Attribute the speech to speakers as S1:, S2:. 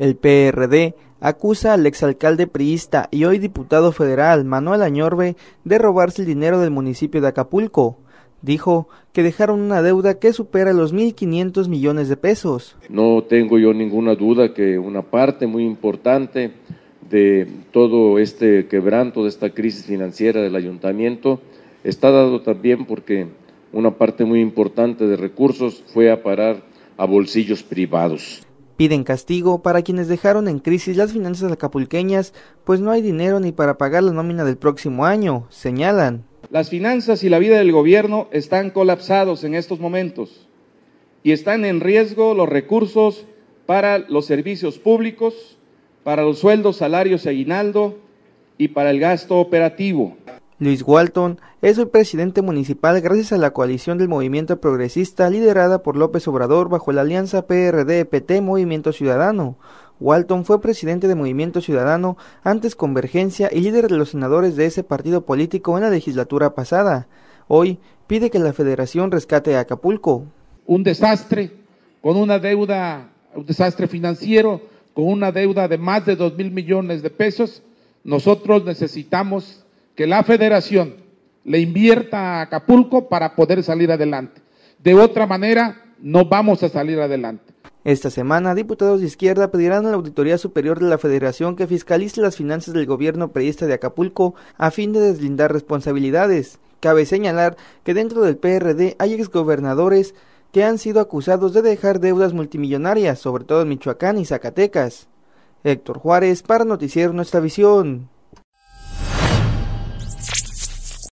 S1: El PRD acusa al exalcalde priista y hoy diputado federal Manuel Añorbe de robarse el dinero del municipio de Acapulco. Dijo que dejaron una deuda que supera los 1.500 millones de pesos.
S2: No tengo yo ninguna duda que una parte muy importante de todo este quebranto, de esta crisis financiera del ayuntamiento, está dado también porque una parte muy importante de recursos fue a parar a bolsillos privados. Piden castigo para
S1: quienes dejaron en crisis las finanzas acapulqueñas, pues no hay dinero ni para pagar la nómina del próximo año, señalan. Las finanzas y la vida del gobierno están colapsados en estos momentos y están en riesgo los recursos para los servicios públicos, para los sueldos, salarios y aguinaldo y para el gasto operativo. Luis Walton es el presidente municipal gracias a la coalición del movimiento progresista liderada por López Obrador bajo la alianza PRD-PT Movimiento Ciudadano. Walton fue presidente de Movimiento Ciudadano, antes Convergencia y líder de los senadores de ese partido político en la legislatura pasada. Hoy pide que la federación rescate a
S3: Acapulco. Un desastre, con una deuda, un desastre financiero, con una deuda de más de dos mil millones de pesos. Nosotros necesitamos que la federación le invierta a Acapulco para poder salir adelante. De otra manera, no vamos a salir adelante. Esta semana, diputados de izquierda pedirán
S1: a la Auditoría Superior de la Federación que fiscalice las finanzas del gobierno periodista de Acapulco a fin de deslindar responsabilidades. Cabe señalar que dentro del PRD hay exgobernadores que han sido acusados de dejar deudas multimillonarias, sobre todo en Michoacán y Zacatecas. Héctor Juárez para Noticiero Nuestra Visión.